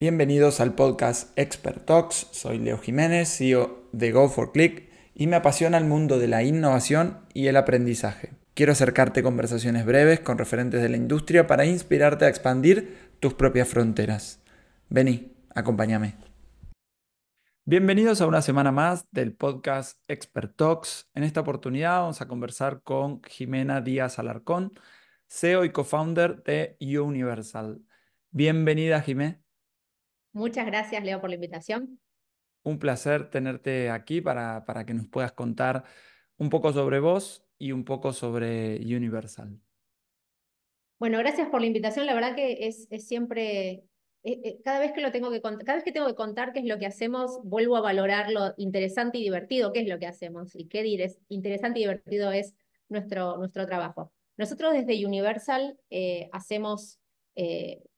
Bienvenidos al podcast Expert Talks. Soy Leo Jiménez, CEO de Go4Click y me apasiona el mundo de la innovación y el aprendizaje. Quiero acercarte conversaciones breves con referentes de la industria para inspirarte a expandir tus propias fronteras. Vení, acompáñame. Bienvenidos a una semana más del podcast Expert Talks. En esta oportunidad vamos a conversar con Jimena Díaz Alarcón, CEO y co-founder de Universal. Bienvenida, Jimé. Muchas gracias, Leo, por la invitación. Un placer tenerte aquí para, para que nos puedas contar un poco sobre vos y un poco sobre Universal. Bueno, gracias por la invitación. La verdad que es, siempre, eh, eh, cada vez que lo tengo que cada vez que tengo que contar qué es lo que hacemos, vuelvo a valorar lo interesante y divertido que es lo que hacemos y qué interesante y divertido es nuestro, nuestro trabajo. Nosotros desde Universal eh, hacemos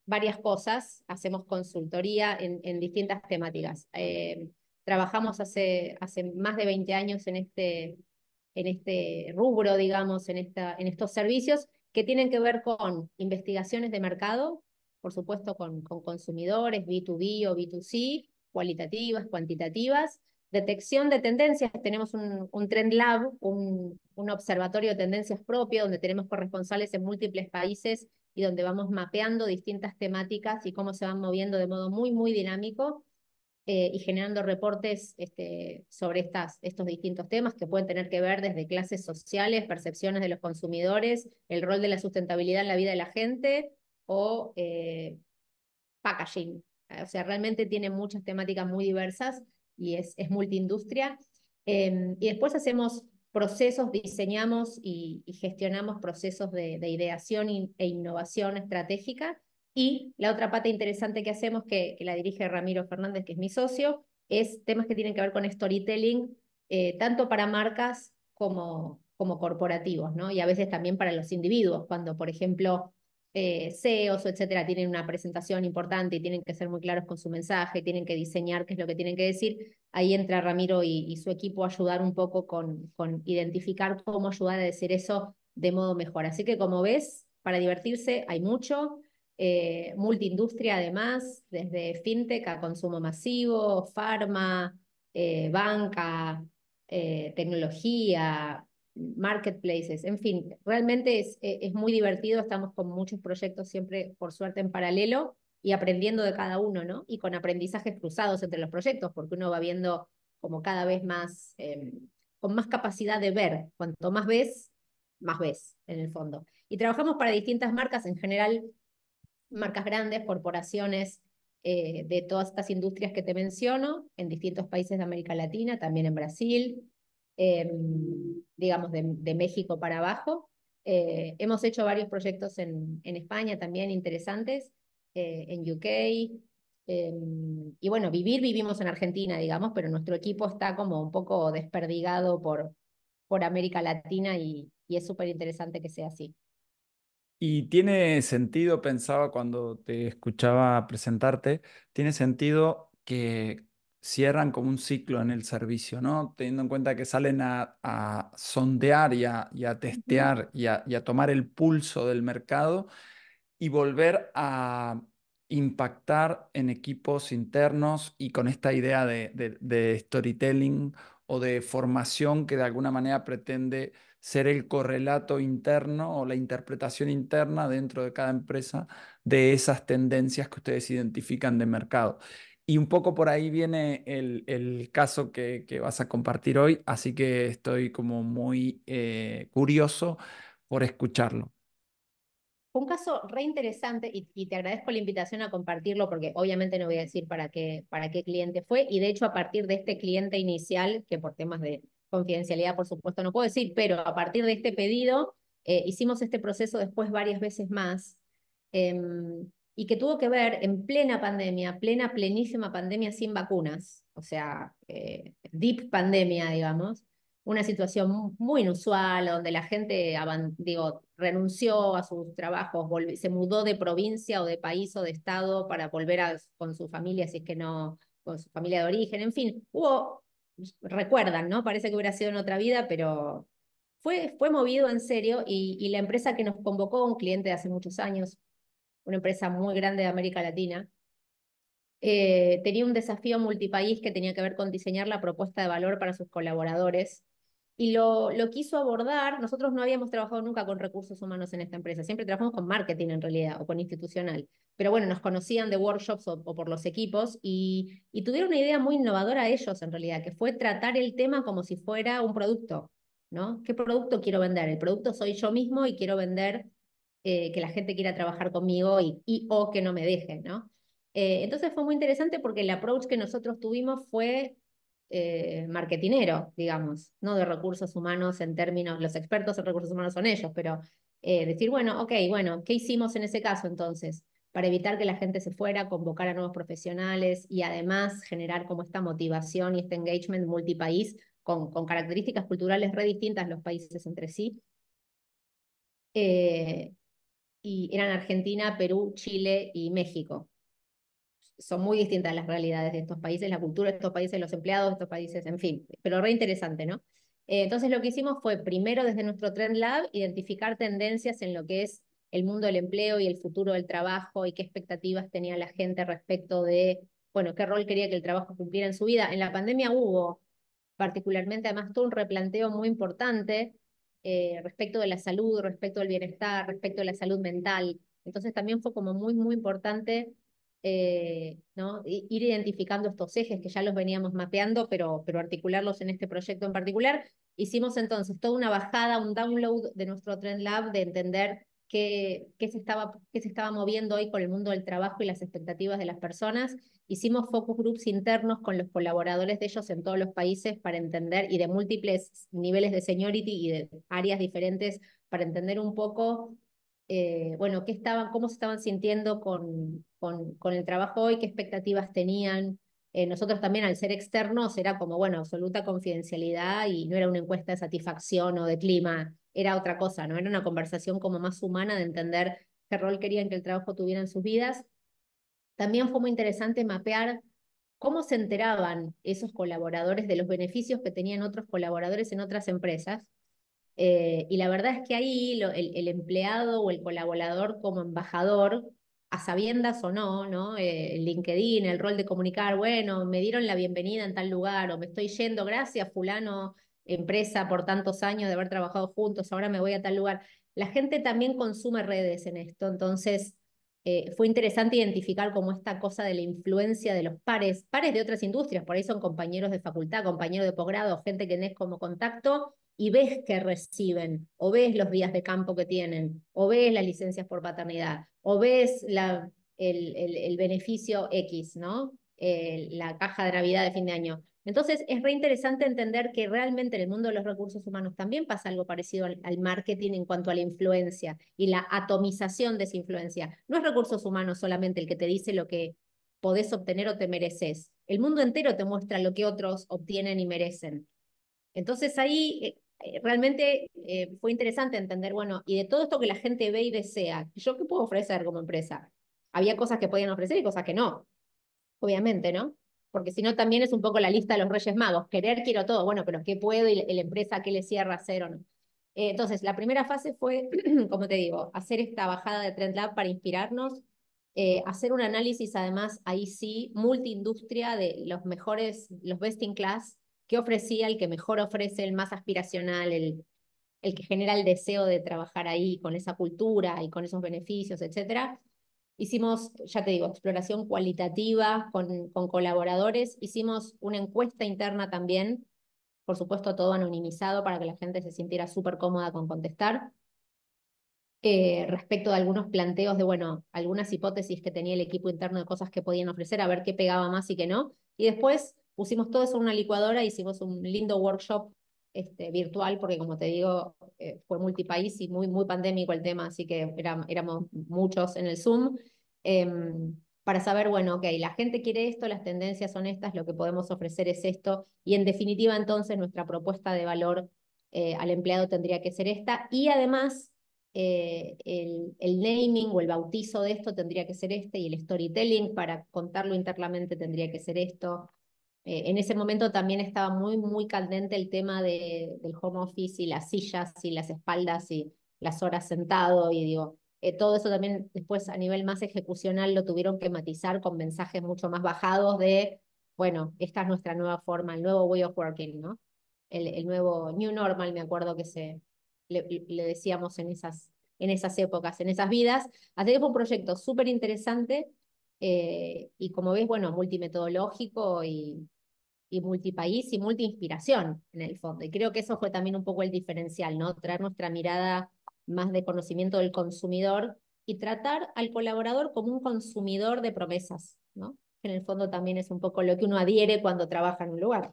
varias cosas, hacemos consultoría en, distintas temáticas. Eh, trabajamos hace, hace más de 20 años este, en este, rubro, digamos, en, estos servicios que tienen que ver con investigaciones de mercado, por supuesto con, consumidores, B2B o B2C, cualitativas, cuantitativas, detección de tendencias. Tenemos un, un Trend Lab, un, un, observatorio de tendencias propio, donde tenemos corresponsales en múltiples países y donde vamos mapeando distintas temáticas y cómo se van moviendo de modo muy, muy dinámico eh, y generando reportes este, sobre estas, estos distintos temas que pueden tener que ver desde clases sociales, percepciones de los consumidores, el rol de la sustentabilidad en la vida de la gente o eh, packaging. O sea, realmente tiene muchas temáticas muy diversas y es, es multiindustria. Em, y después hacemos procesos, diseñamos y, gestionamos procesos de, ideación e innovación estratégica. Y la otra pata interesante que hacemos, que, la dirige Ramiro Fernández, que es mi socio, es temas que tienen que ver con storytelling, eh, tanto para marcas como, como corporativos, ¿no? Y a veces también para los individuos, cuando, por ejemplo, eh, CEOs, etcétera, tienen una presentación importante y tienen que ser muy claros con su mensaje, tienen que diseñar qué es lo que tienen que decir ahí entra Ramiro y, su equipo a ayudar un poco con, identificar cómo ayudar a decir eso de modo mejor. Así que como ves, para divertirse hay mucho, eh, multiindustria además, desde fintech a consumo masivo, farma, eh, banca, eh, tecnología, marketplaces, en fin, realmente es, es muy divertido, estamos con muchos proyectos siempre, por suerte, en paralelo y aprendiendo de cada uno, ¿no? Y con aprendizajes cruzados entre los proyectos, porque uno va viendo como cada vez más, eh, con más capacidad de ver. Cuanto más ves, más ves, en el fondo. Y trabajamos para distintas marcas, en general, marcas grandes, corporaciones eh, de todas estas industrias que te menciono, en distintos países de América Latina, también en Brasil, eh, digamos, de, México para abajo. hemos hecho varios proyectos en, en España también interesantes eh, en UK. Em, y bueno, vivir, vivimos en Argentina, digamos, pero nuestro equipo está como un poco desperdigado por, por América Latina y, es súper interesante que sea así. Y tiene sentido, pensaba cuando te escuchaba presentarte, tiene sentido que cierran como un ciclo en el servicio, ¿no? Teniendo en cuenta que salen a, sondear y a, testear a, y a tomar el pulso del mercado y volver a impactar en equipos internos y con esta idea de, storytelling o de formación que de alguna manera pretende ser el correlato interno o la interpretación interna dentro de cada empresa de esas tendencias que ustedes identifican de mercado. Y un poco por ahí viene el, caso que, vas a compartir hoy, así que estoy como muy eh, curioso por escucharlo. Fue un caso re interesante y, te agradezco la invitación a compartirlo porque obviamente no voy a decir para qué, para qué cliente fue y de hecho a partir de este cliente inicial, que por temas de confidencialidad por supuesto no puedo decir, pero a partir de este pedido eh, hicimos este proceso después varias veces más em, y que tuvo que ver en plena pandemia, plena, plenísima pandemia sin vacunas, o sea, eh, deep pandemia, digamos, una situación muy inusual, donde la gente digo, renunció a sus trabajos, se mudó de provincia o de país o de estado para volver con su familia, si es que no, con su familia de origen, en fin, hubo, recuerdan, ¿no? Parece que hubiera sido en otra vida, pero fue, fue movido en serio y, la empresa que nos convocó, un cliente de hace muchos años, una empresa muy grande de América Latina, eh, tenía un desafío multipaís que tenía que ver con diseñar la propuesta de valor para sus colaboradores y lo, quiso abordar. Nosotros no habíamos trabajado nunca con recursos humanos en esta empresa, siempre trabajamos con marketing en realidad o con institucional, pero bueno, nos conocían de workshops o, por los equipos y, tuvieron una idea muy innovadora ellos en realidad, que fue tratar el tema como si fuera un producto. ¿no? ¿Qué producto quiero vender? El producto soy yo mismo y quiero vender eh, que la gente quiera trabajar conmigo y, y o que no me deje, ¿no? Eh, entonces fue muy interesante porque el approach que nosotros tuvimos fue eh, marketinero, digamos, no de recursos humanos en términos, los expertos en recursos humanos son ellos, pero eh, decir, bueno, ok, bueno, ¿qué hicimos en ese caso entonces? Para evitar que la gente se fuera, convocar a nuevos profesionales y además generar como esta motivación y este engagement multipaís con, con características culturales re distintas los países entre sí. Eh, y eran Argentina, Perú, Chile y México son muy distintas las realidades de estos países, la cultura de estos países, los empleados de estos países, en fin, pero re interesante, ¿no? Eh, entonces lo que hicimos fue primero desde nuestro Trend Lab identificar tendencias en lo que es el mundo del empleo y el futuro del trabajo y qué expectativas tenía la gente respecto de, bueno, qué rol quería que el trabajo cumpliera en su vida. En la pandemia hubo particularmente además todo un replanteo muy importante eh, respecto de la salud, respecto del bienestar, respecto de la salud mental. Entonces también fue como muy, muy importante eh, ¿no? ir identificando estos ejes que ya los veníamos mapeando, pero, pero articularlos en este proyecto en particular. Hicimos entonces toda una bajada, un download de nuestro Trend Lab, de entender qué, qué, se estaba, qué se estaba moviendo hoy con el mundo del trabajo y las expectativas de las personas. Hicimos focus groups internos con los colaboradores de ellos en todos los países para entender, y de múltiples niveles de seniority y de áreas diferentes, para entender un poco eh, bueno, qué estaban, cómo se estaban sintiendo con, con, el trabajo hoy, qué expectativas tenían. Eh, nosotros también al ser externos era como, bueno, absoluta confidencialidad y no era una encuesta de satisfacción o de clima, era otra cosa, ¿no? Era una conversación como más humana de entender qué rol querían que el trabajo tuviera en sus vidas. También fue muy interesante mapear cómo se enteraban esos colaboradores de los beneficios que tenían otros colaboradores en otras empresas. Eh, y la verdad es que ahí el empleado o el colaborador como embajador a sabiendas o no, ¿no? Eh, LinkedIn, el rol de comunicar, bueno, me dieron la bienvenida en tal lugar o me estoy yendo, gracias fulano, empresa por tantos años de haber trabajado juntos, ahora me voy a tal lugar. La gente también consume redes en esto, entonces eh, fue interesante identificar como esta cosa de la influencia de los pares, pares de otras industrias, por ahí son compañeros de facultad, compañeros de posgrado, gente que tenés como contacto, y ves que reciben, o ves los días de campo que tienen, o ves las licencias por paternidad, o ves la, el, beneficio X, ¿no? la caja de Navidad de fin de año. Entonces, es re interesante entender que realmente en el mundo de los recursos humanos también pasa algo parecido al, marketing en cuanto a la influencia y la atomización de esa influencia. No es recursos humanos solamente el que te dice lo que podés obtener o te mereces. El mundo entero te muestra lo que otros obtienen y merecen. Entonces ahí eh, eh, realmente eh, fue interesante entender, bueno, y de todo esto que la gente ve y desea, ¿yo qué puedo ofrecer como empresa? Había cosas que podían ofrecer y cosas que no, obviamente, ¿no? Porque si no, también es un poco la lista de los Reyes Magos. Querer, quiero todo, bueno, pero ¿qué puedo y la empresa qué le cierra hacer o no? Eh, entonces, la primera fase fue, como te digo, hacer esta bajada de Trend Lab para inspirarnos, hacer un análisis, además, ahí sí, multi-industria de los mejores, los best in class que ofrecía, el que mejor ofrece, el más aspiracional, el, el que genera el deseo de trabajar ahí con esa cultura y con esos beneficios, etcétera Hicimos, ya te digo, exploración cualitativa con, con colaboradores, hicimos una encuesta interna también, por supuesto todo anonimizado para que la gente se sintiera súper cómoda con contestar. Eh, respecto de algunos planteos de, bueno, algunas hipótesis que tenía el equipo interno de cosas que podían ofrecer, a ver qué pegaba más y qué no. Y después pusimos todo eso en una licuadora, hicimos un lindo workshop este, virtual, porque como te digo, eh, fue multipaís y muy, muy pandémico el tema, así que éramos muchos en el Zoom, em, para saber, bueno, ok, la gente quiere esto, las tendencias son estas, lo que podemos ofrecer es esto, y en definitiva entonces nuestra propuesta de valor eh, al empleado tendría que ser esta, y además eh, el, el, naming o el bautizo de esto tendría que ser este y el storytelling para contarlo internamente tendría que ser esto. Eh, en ese momento también estaba muy, muy caldente el tema de, del home office y las sillas y las espaldas y las horas sentado y digo, eh, todo eso también después a nivel más ejecucional lo tuvieron que matizar con mensajes mucho más bajados de, bueno, esta es nuestra nueva forma, el nuevo way of working, ¿no? El, el nuevo new normal, me acuerdo que se le, le, decíamos en esas, en esas épocas, en esas vidas. Así que fue un proyecto súper interesante eh, y como ves, bueno, multimetodológico y, y multipaís y inspiración en el fondo. Y creo que eso fue también un poco el diferencial, ¿no? Traer nuestra mirada más de conocimiento del consumidor y tratar al colaborador como un consumidor de promesas, ¿no? en el fondo también es un poco lo que uno adhiere cuando trabaja en un lugar.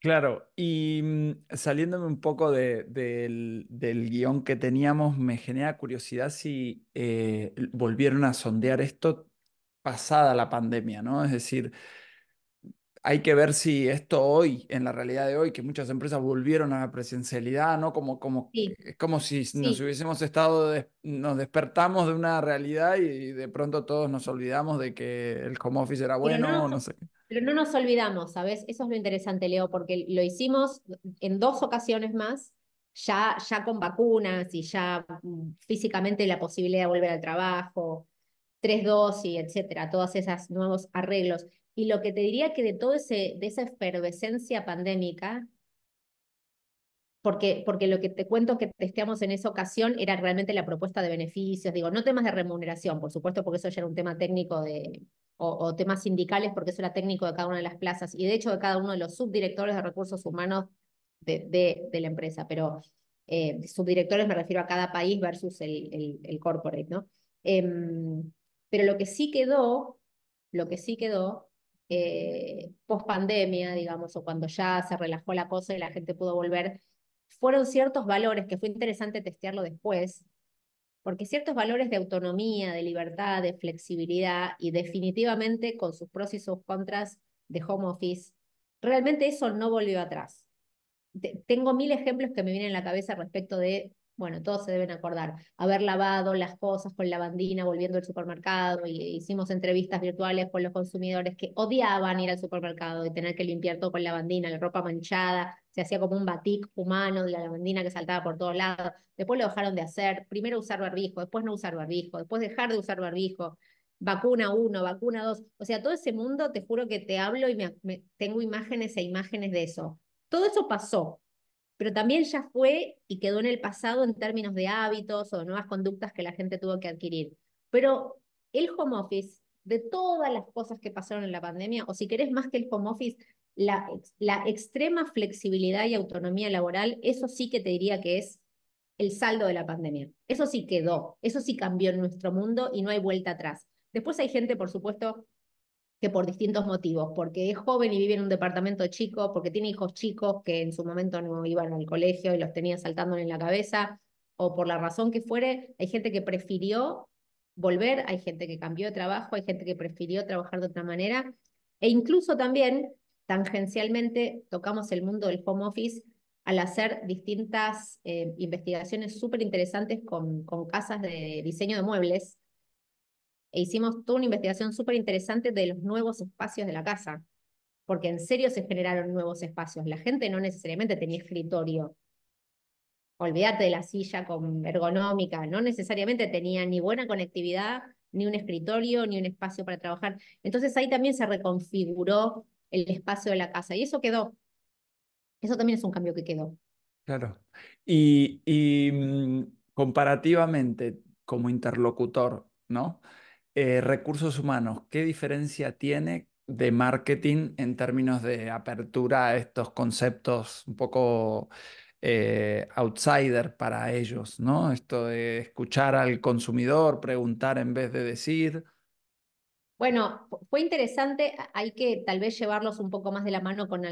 Claro, y mm, saliéndome un poco del, del, guión que teníamos, me genera curiosidad si eh, volvieron a sondear esto pasada la pandemia, ¿no? Es decir, hay que ver si esto hoy, en la realidad de hoy, que muchas empresas volvieron a la presencialidad, ¿no? Como, como, Es como si nos hubiésemos estado, nos despertamos de una realidad y de pronto todos nos olvidamos de que el home office era bueno, no, sé. Pero no nos olvidamos, ¿sabes? Eso es lo interesante, Leo, porque lo hicimos en dos ocasiones más, ya, ya con vacunas y ya mm, físicamente la posibilidad de volver al trabajo, tres dosis, etcétera, todos esos nuevos arreglos. Y lo que te diría que de toda esa efervescencia pandémica, porque, porque lo que te cuento que testeamos en esa ocasión era realmente la propuesta de beneficios, digo, no temas de remuneración, por supuesto, porque eso ya era un tema técnico de, o, temas sindicales, porque eso era técnico de cada una de las plazas, y de hecho de cada uno de los subdirectores de recursos humanos de, la empresa, pero eh, subdirectores me refiero a cada país versus el, el, corporate, ¿no? Em, pero lo que sí quedó, lo que sí quedó eh, post pandemia, digamos, o cuando ya se relajó la cosa y la gente pudo volver, fueron ciertos valores que fue interesante testearlo después, porque ciertos valores de autonomía, de libertad, de flexibilidad y definitivamente con sus pros y sus contras de home office, realmente eso no volvió atrás. tengo mil ejemplos que me vienen a la cabeza respecto de bueno, todos se deben acordar. Haber lavado las cosas con lavandina, volviendo al supermercado, y hicimos entrevistas virtuales con los consumidores que odiaban ir al supermercado y tener que limpiar todo con lavandina, la ropa manchada, se hacía como un batik humano de la lavandina que saltaba por todos lados. Después lo dejaron de hacer. Primero usar barbijo, después no usar barbijo, después dejar de usar barbijo vacuna uno, vacuna 2, o sea, todo ese mundo, te juro que te hablo y tengo imágenes e imágenes de eso. Todo eso pasó, pero también ya fue y quedó en el pasado en términos de hábitos o nuevas conductas que la gente tuvo que adquirir. Pero el home office, de todas las cosas que pasaron en la pandemia, o si querés más que el home office, la, la extrema flexibilidad y autonomía laboral, eso sí que te diría que es el saldo de la pandemia. Eso sí quedó, eso sí cambió en nuestro mundo y no hay vuelta atrás. Después hay gente, por supuesto, que por distintos motivos, porque es joven y vive en un departamento chico, porque tiene hijos chicos que en su momento no iban al colegio y los tenía saltándole en la cabeza, o por la razón que fuere, hay gente que prefirió volver, hay gente que cambió de trabajo, hay gente que prefirió trabajar de otra manera, e incluso también, tangencialmente, tocamos el mundo del home office al hacer distintas eh, investigaciones súper interesantes con casas de diseño de muebles, e hicimos toda una investigación súper interesante de los nuevos espacios de la casa, porque en serio se generaron nuevos espacios. La gente no necesariamente tenía escritorio. Olvídate de la silla con ergonómica, no necesariamente tenía ni buena conectividad, ni un escritorio, ni un espacio para trabajar. Entonces ahí también se reconfiguró el espacio de la casa y eso quedó. Eso también es un cambio que quedó. Claro. y mm, comparativamente, como interlocutor, ¿no? Eh, recursos humanos, ¿qué diferencia tiene de marketing en términos de apertura a estos conceptos un poco eh, outsider para ellos, ¿no? Esto de escuchar al consumidor, preguntar en vez de decir. Bueno, fue interesante, hay que tal vez llevarlos un poco más de la mano con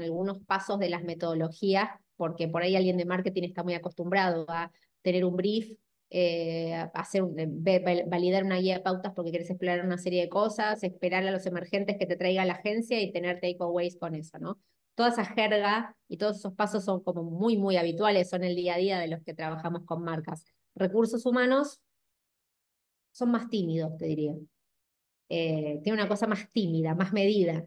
algunos pasos de las metodologías, porque por ahí alguien de marketing está muy acostumbrado a tener un brief eh, hacer eh, validar una guía de pautas porque quieres explorar una serie de cosas, esperar a los emergentes que te traiga la agencia y tener takeaways con eso, ¿no? Toda esa jerga y todos esos pasos son como muy, muy habituales, son el día a día de los que trabajamos con marcas. Recursos humanos son más tímidos, te diría. Eh, tiene una cosa más tímida, más medida,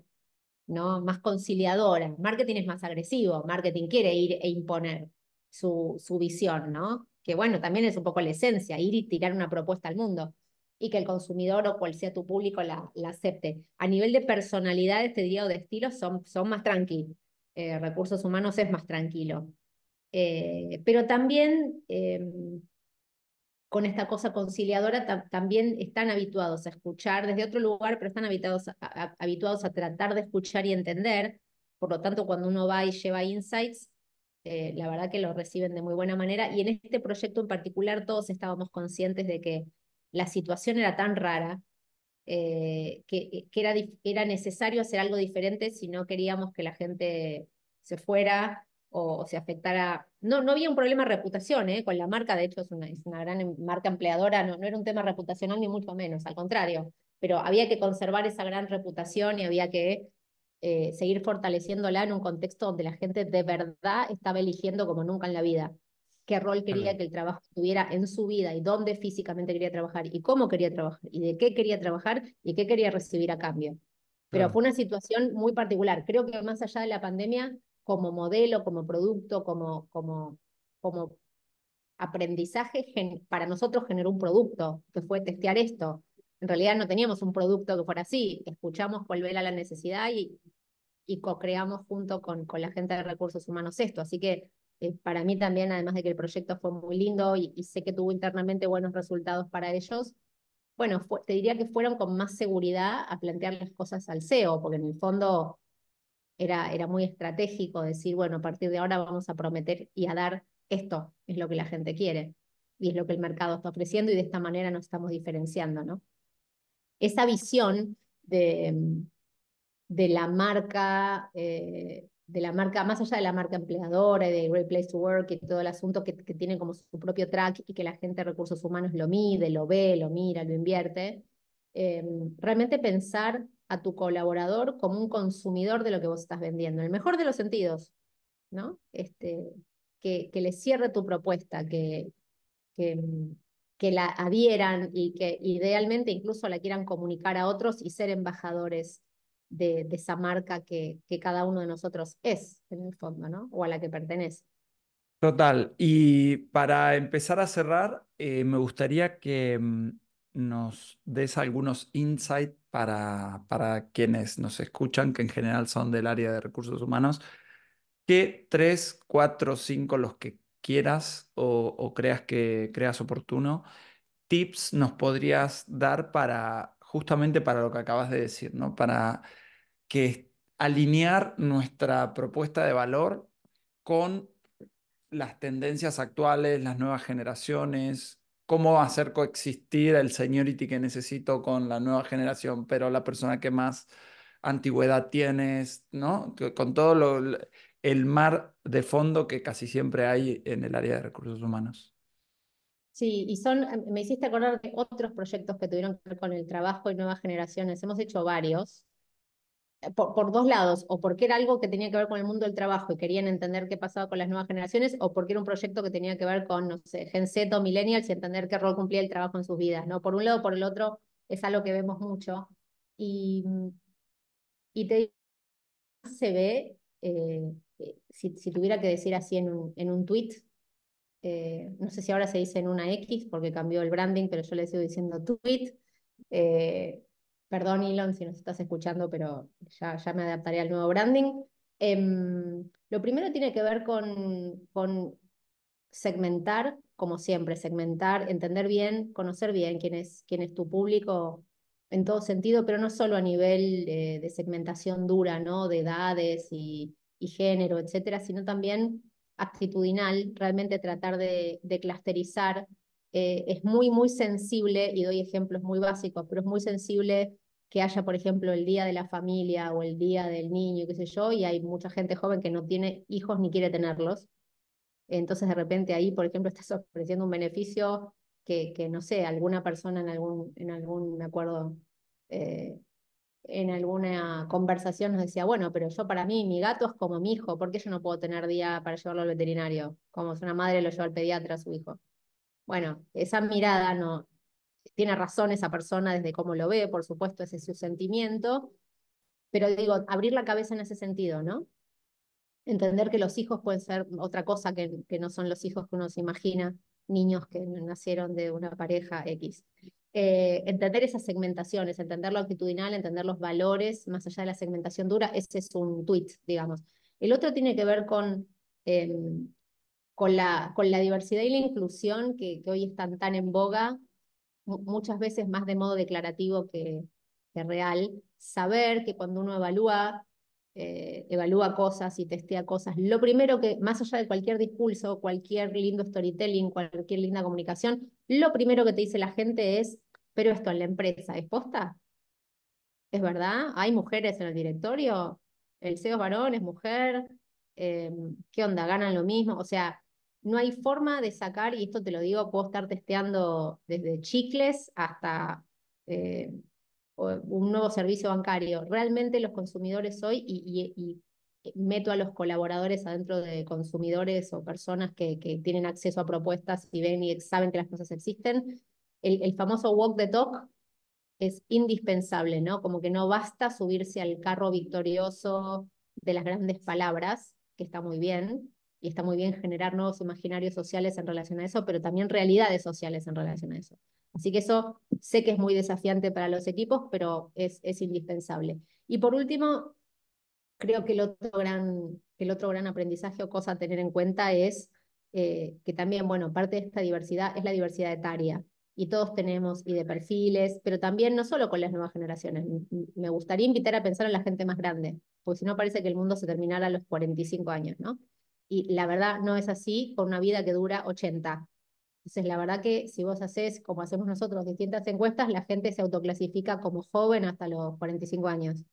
¿no? más conciliadora. Marketing es más agresivo, marketing quiere ir e imponer su, su visión, ¿no? que bueno, también es un poco la esencia, ir y tirar una propuesta al mundo y que el consumidor o cual sea tu público la, acepte. A nivel de personalidades, te diría, o de estilo, son, son más tranquilos. Eh, recursos humanos es más tranquilo. Eh, pero también em, con esta cosa conciliadora también están habituados a escuchar desde otro lugar, pero están habituados habituados a tratar de escuchar y entender. Por lo tanto, cuando uno va y lleva insights, eh, la verdad que lo reciben de muy buena manera y en este proyecto en particular todos estábamos conscientes de que la situación era tan rara eh, que, que era, era, necesario hacer algo diferente si no queríamos que la gente se fuera o, se afectara. No, no había un problema de reputación eh, con la marca, de hecho es una, una gran em, marca empleadora, no, no, era un tema reputacional ni mucho menos, al contrario, pero había que conservar esa gran reputación y había que eh, seguir fortaleciéndola en un contexto donde la gente de verdad estaba eligiendo como nunca en la vida qué rol quería que el trabajo tuviera en su vida y dónde físicamente quería trabajar y cómo quería trabajar y de qué quería trabajar y qué quería recibir a cambio. Pero fue una situación muy particular. Creo que más allá de la pandemia, como modelo, como producto, como, como, como aprendizaje, para nosotros generó un producto, que fue testear esto. En realidad no teníamos un producto que fuera así. Escuchamos volver a la necesidad y y co-creamos junto con, con la gente de recursos humanos esto. Así que eh, para mí también, además de que el proyecto fue muy lindo y, sé que tuvo internamente buenos resultados para ellos, bueno, te diría que fueron con más seguridad a plantear las cosas al CEO, porque en el fondo era, era muy estratégico decir, bueno, a partir de ahora vamos a prometer y a dar esto, es lo que la gente quiere y es lo que el mercado está ofreciendo y de esta manera nos estamos diferenciando, ¿no? Esa visión de, de la marca, eh, de la marca, más allá de la marca empleadora y de Great Place to Work y todo el asunto que, tiene como su propio track y que la gente de recursos humanos lo mide, lo ve, lo mira, lo invierte, eh, realmente pensar a tu colaborador como un consumidor de lo que vos estás vendiendo, En el mejor de los sentidos, ¿no? Este, que, que le cierre tu propuesta, que, que, que la adhieran y que idealmente incluso la quieran comunicar a otros y ser embajadores de, esa marca que, cada uno de nosotros es, en el fondo, ¿no? O a la que pertenece. Total. Y para empezar a cerrar, eh, me gustaría que mm, nos des algunos insights para, para quienes nos escuchan, que en general son del área de recursos humanos, ¿Qué tres, cuatro, cinco, los que quieras o, o, creas que creas oportuno, tips nos podrías dar para justamente para lo que acabas de decir, ¿no? Para que es alinear nuestra propuesta de valor con las tendencias actuales, las nuevas generaciones, cómo hacer coexistir el seniority que necesito con la nueva generación, pero la persona que más antigüedad tienes, ¿no? Con todo el mar de fondo que casi siempre hay en el área de recursos humanos. Sí, y son, me hiciste acordar de otros proyectos que tuvieron que ver con el trabajo y nuevas generaciones. Hemos hecho varios. Eh, por, dos lados, o porque era algo que tenía que ver con el mundo del trabajo y querían entender qué pasaba con las nuevas generaciones, o porque era un proyecto que tenía que ver con, no sé, Gen Z o Millennials y entender qué rol cumplía el trabajo en sus vidas, ¿no? Por un lado, por el otro, es algo que vemos mucho. Y, y te digo, se ve, eh, eh, si, tuviera que decir así en un, en un tweet, no sé si ahora se dice en una X porque cambió el branding, pero yo le sigo diciendo tweet. Eh, Perdón, Elon, si nos estás escuchando, pero ya, ya me adaptaré al nuevo branding. Em, lo primero tiene que ver con, con segmentar, como siempre, segmentar, entender bien, conocer bien quién es, quién es tu público en todo sentido, pero no solo a nivel de segmentación dura, ¿no? De edades y, género, etcétera, sino también actitudinal, realmente tratar de, de clusterizar. Eh, es muy, muy sensible, y doy ejemplos muy básicos, pero es muy sensible que haya, por ejemplo, el día de la familia o el día del niño, qué sé yo, y hay mucha gente joven que no tiene hijos ni quiere tenerlos. Entonces, de repente ahí, por ejemplo, estás ofreciendo un beneficio que, no sé, alguna persona en algún, en algún acuerdo, eh, en alguna conversación nos decía, bueno, pero yo para mí, mi gato es como mi hijo, ¿por qué yo no puedo tener día para llevarlo al veterinario? Como si una madre lo lleva al pediatra a su hijo. Bueno, esa mirada no, tiene razón esa persona desde cómo lo ve, por supuesto, ese es su sentimiento, pero digo, abrir la cabeza en ese sentido, ¿no? Entender que los hijos pueden ser otra cosa que, no son los hijos que uno se imagina, niños que nacieron de una pareja X. Eh, entender esas segmentaciones, entender lo actitudinal, entender los valores, más allá de la segmentación dura, ese es un tweet, digamos. El otro tiene que ver con, em, con, la, con la diversidad y la inclusión que hoy están tan en boga muchas veces más de modo declarativo que, real, saber que cuando uno evalúa, eh, evalúa cosas y testea cosas, lo primero que, más allá de cualquier discurso, cualquier lindo storytelling, cualquier linda comunicación, lo primero que te dice la gente es, pero esto en la empresa, ¿es posta? ¿Es verdad? ¿Hay mujeres en el directorio? ¿El CEO es varón? ¿Es mujer? Em, ¿Qué onda? ¿Ganan lo mismo? O sea, no hay forma de sacar, y esto te lo digo, puedo estar testeando desde chicles hasta eh, un nuevo servicio bancario. Realmente los consumidores hoy, y, meto a los colaboradores adentro de consumidores o personas que, tienen acceso a propuestas y ven y saben que las cosas existen, el, el famoso walk the talk es indispensable, ¿no? Como que no basta subirse al carro victorioso de las grandes palabras, que está muy bien, y está muy bien generar nuevos imaginarios sociales en relación a eso, pero también realidades sociales en relación a eso. Así que eso sé que es muy desafiante para los equipos, pero es, indispensable. Y por último, creo que el otro gran, el otro gran aprendizaje o cosa a tener en cuenta es eh, que también, bueno, parte de esta diversidad es la diversidad etaria. Y todos tenemos, y de perfiles, pero también no solo con las nuevas generaciones. Me gustaría invitar a pensar en la gente más grande, porque si no parece que el mundo se terminara a los 45 años, ¿no? Y la verdad no es así con una vida que dura 80. Entonces, la verdad que si vos haces, como hacemos nosotros, distintas encuestas, la gente se autoclasifica como joven hasta los 45 años.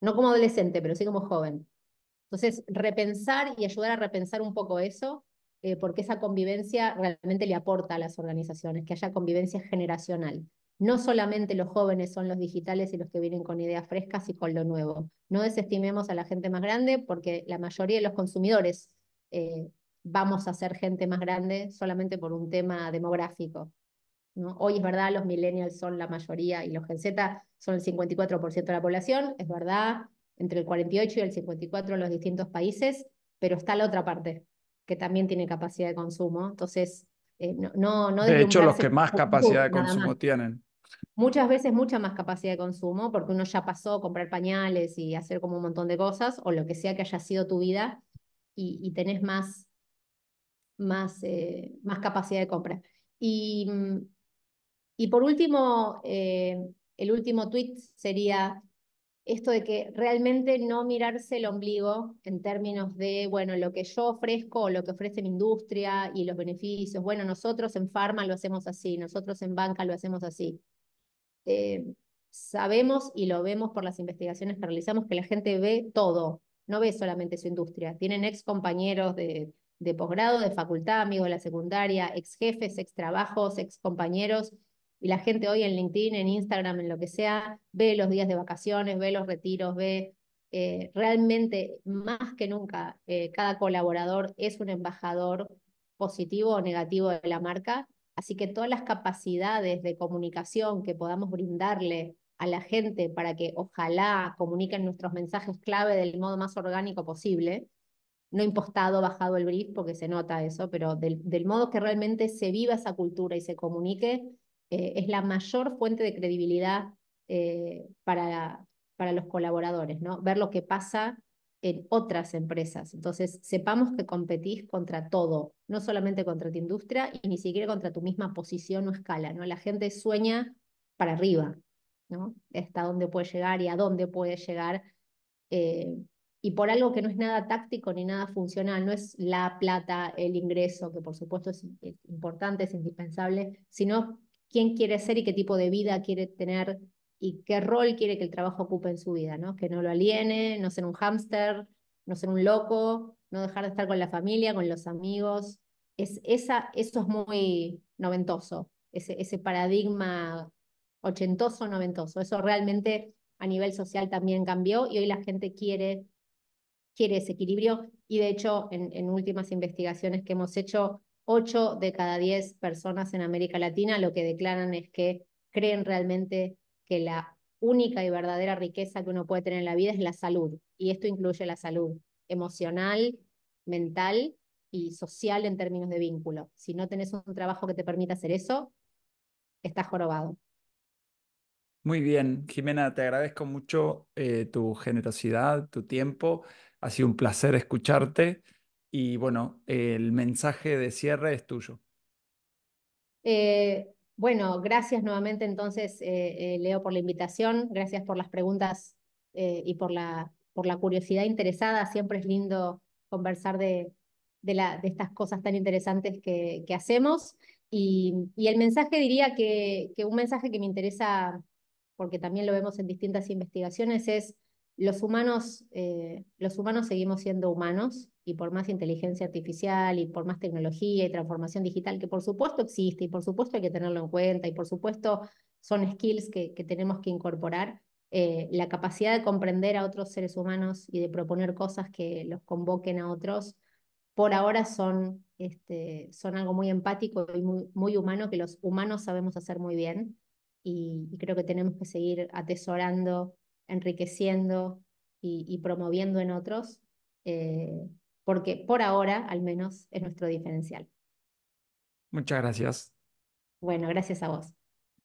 No como adolescente, pero sí como joven. Entonces, repensar y ayudar a repensar un poco eso, eh, porque esa convivencia realmente le aporta a las organizaciones, que haya convivencia generacional. No solamente los jóvenes son los digitales y los que vienen con ideas frescas y con lo nuevo. No desestimemos a la gente más grande porque la mayoría de los consumidores eh, vamos a ser gente más grande solamente por un tema demográfico. ¿no? Hoy es verdad, los millennials son la mayoría y los Gen Z son el 54% de la población, es verdad, entre el 48 y el 54 en los distintos países, pero está la otra parte, que también tiene capacidad de consumo. Entonces, eh, no, no, no De hecho, los que más capacidad de consumo tienen. Muchas veces mucha más capacidad de consumo, porque uno ya pasó a comprar pañales y hacer como un montón de cosas, o lo que sea que haya sido tu vida, y, tenés más, más, eh, más capacidad de compra. Y, mm, y por último, eh, el último tweet sería esto de que realmente no mirarse el ombligo en términos de, bueno, lo que yo ofrezco o lo que ofrece mi industria y los beneficios. Bueno, nosotros en farma lo hacemos así, nosotros en banca lo hacemos así. Eh, sabemos y lo vemos por las investigaciones que realizamos que la gente ve todo, no ve solamente su industria. Tienen ex compañeros de, posgrado, de facultad, amigos de la secundaria, ex jefes, ex trabajos, ex compañeros. Y la gente hoy en LinkedIn, en Instagram, en lo que sea, ve los días de vacaciones, ve los retiros, ve eh, realmente más que nunca eh, cada colaborador es un embajador positivo o negativo de la marca Así que todas las capacidades de comunicación que podamos brindarle a la gente para que ojalá comuniquen nuestros mensajes clave del modo más orgánico posible, no impostado, bajado el brief, porque se nota eso, pero del, modo que realmente se viva esa cultura y se comunique, eh, es la mayor fuente de credibilidad eh, para, para los colaboradores, ¿no? Ver lo que pasa en otras empresas. Entonces, sepamos que competís contra todo, no solamente contra tu industria y ni siquiera contra tu misma posición o escala, ¿no? La gente sueña para arriba, ¿no? Hasta dónde puede llegar y a dónde puede llegar. Eh, y por algo que no es nada táctico ni nada funcional, no es la plata, el ingreso, que por supuesto es importante, es indispensable, sino quién quiere ser y qué tipo de vida quiere tener, y qué rol quiere que el trabajo ocupe en su vida, ¿no? Que no lo aliene, no ser un hámster, no ser un loco, no dejar de estar con la familia, con los amigos. Es, esa, eso es muy noventoso, ese, ese paradigma ochentoso, noventoso. Eso realmente a nivel social también cambió y hoy la gente quiere, quiere ese equilibrio y de hecho en, en, últimas investigaciones que hemos hecho, 8 de cada 10 personas en América Latina lo que declaran es que creen realmente que la única y verdadera riqueza que uno puede tener en la vida es la salud, y esto incluye la salud emocional, mental y social en términos de vínculo. Si no tenés un trabajo que te permita hacer eso, estás jorobado. Muy bien, Jimena, te agradezco mucho eh, tu generosidad, tu tiempo. Ha sido un placer escucharte y bueno, el mensaje de cierre es tuyo. Eh, bueno, gracias nuevamente entonces, eh, eh, Leo, por la invitación, gracias por las preguntas eh, y por la, por la curiosidad interesada. Siempre es lindo conversar de, de, la, de estas cosas tan interesantes que, que hacemos. Y, y, el mensaje diría que, que un mensaje que me interesa, porque también lo vemos en distintas investigaciones, es los humanos, eh, los humanos seguimos siendo humanos y por más inteligencia artificial y por más tecnología y transformación digital, que por supuesto existe y por supuesto hay que tenerlo en cuenta y por supuesto son skills que, tenemos que incorporar, eh, la capacidad de comprender a otros seres humanos y de proponer cosas que los convoquen a otros, por ahora son, este, son algo muy empático y muy, muy humano que los humanos sabemos hacer muy bien y creo que tenemos que seguir atesorando enriqueciendo y, promoviendo en otros, eh, porque por ahora al menos es nuestro diferencial. Muchas gracias. Bueno, gracias a vos.